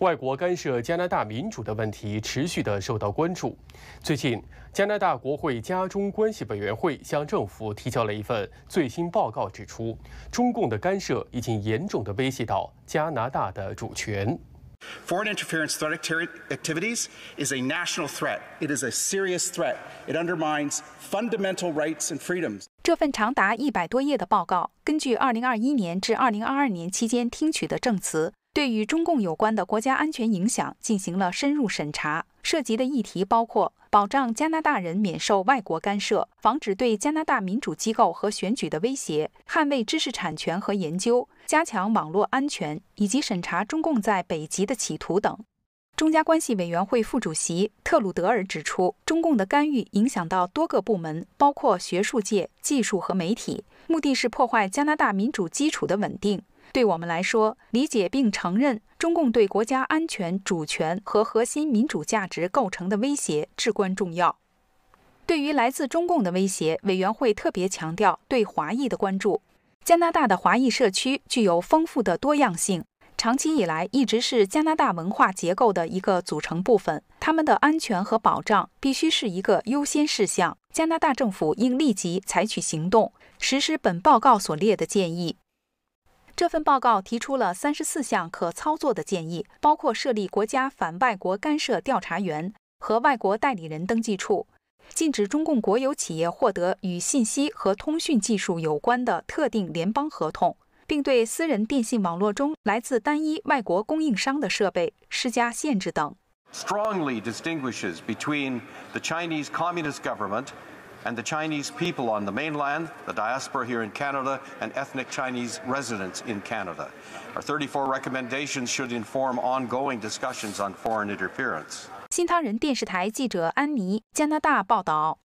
外国干涉加拿大民主的问题持续地受到关注。最近，加拿大国会加中关系委员会向政府提交了一份最新报告，指出中共的干涉已经严重地威胁到加拿大的主权。这份长达一百多页的报告，根据2021年至2022年期间听取的证词。对与中共有关的国家安全影响进行了深入审查，涉及的议题包括保障加拿大人免受外国干涉、防止对加拿大民主机构和选举的威胁、捍卫知识产权和研究、加强网络安全，以及审查中共在北极的企图等。中加关系委员会副主席特鲁德尔指出，中共的干预影响到多个部门，包括学术界、技术和媒体，目的是破坏加拿大民主基础的稳定。对我们来说，理解并承认中共对国家安全、主权和核心民主价值构成的威胁至关重要。对于来自中共的威胁，委员会特别强调对华裔的关注。加拿大的华裔社区具有丰富的多样性，长期以来一直是加拿大文化结构的一个组成部分。他们的安全和保障必须是一个优先事项。加拿大政府应立即采取行动，实施本报告所列的建议。这份报告提出了三十四项可操作的建议，包括设立国家反外国干涉调查员和外国代理人登记处，禁止中共国有企业获得与信息和通讯技术有关的特定联邦合同，并对私人电信网络中来自单一外国供应商的设备施加限制等。and the Chinese people on the mainland, the diaspora here in Canada, and ethnic Chinese residents in Canada. Our 34 recommendations should inform ongoing discussions on foreign interference.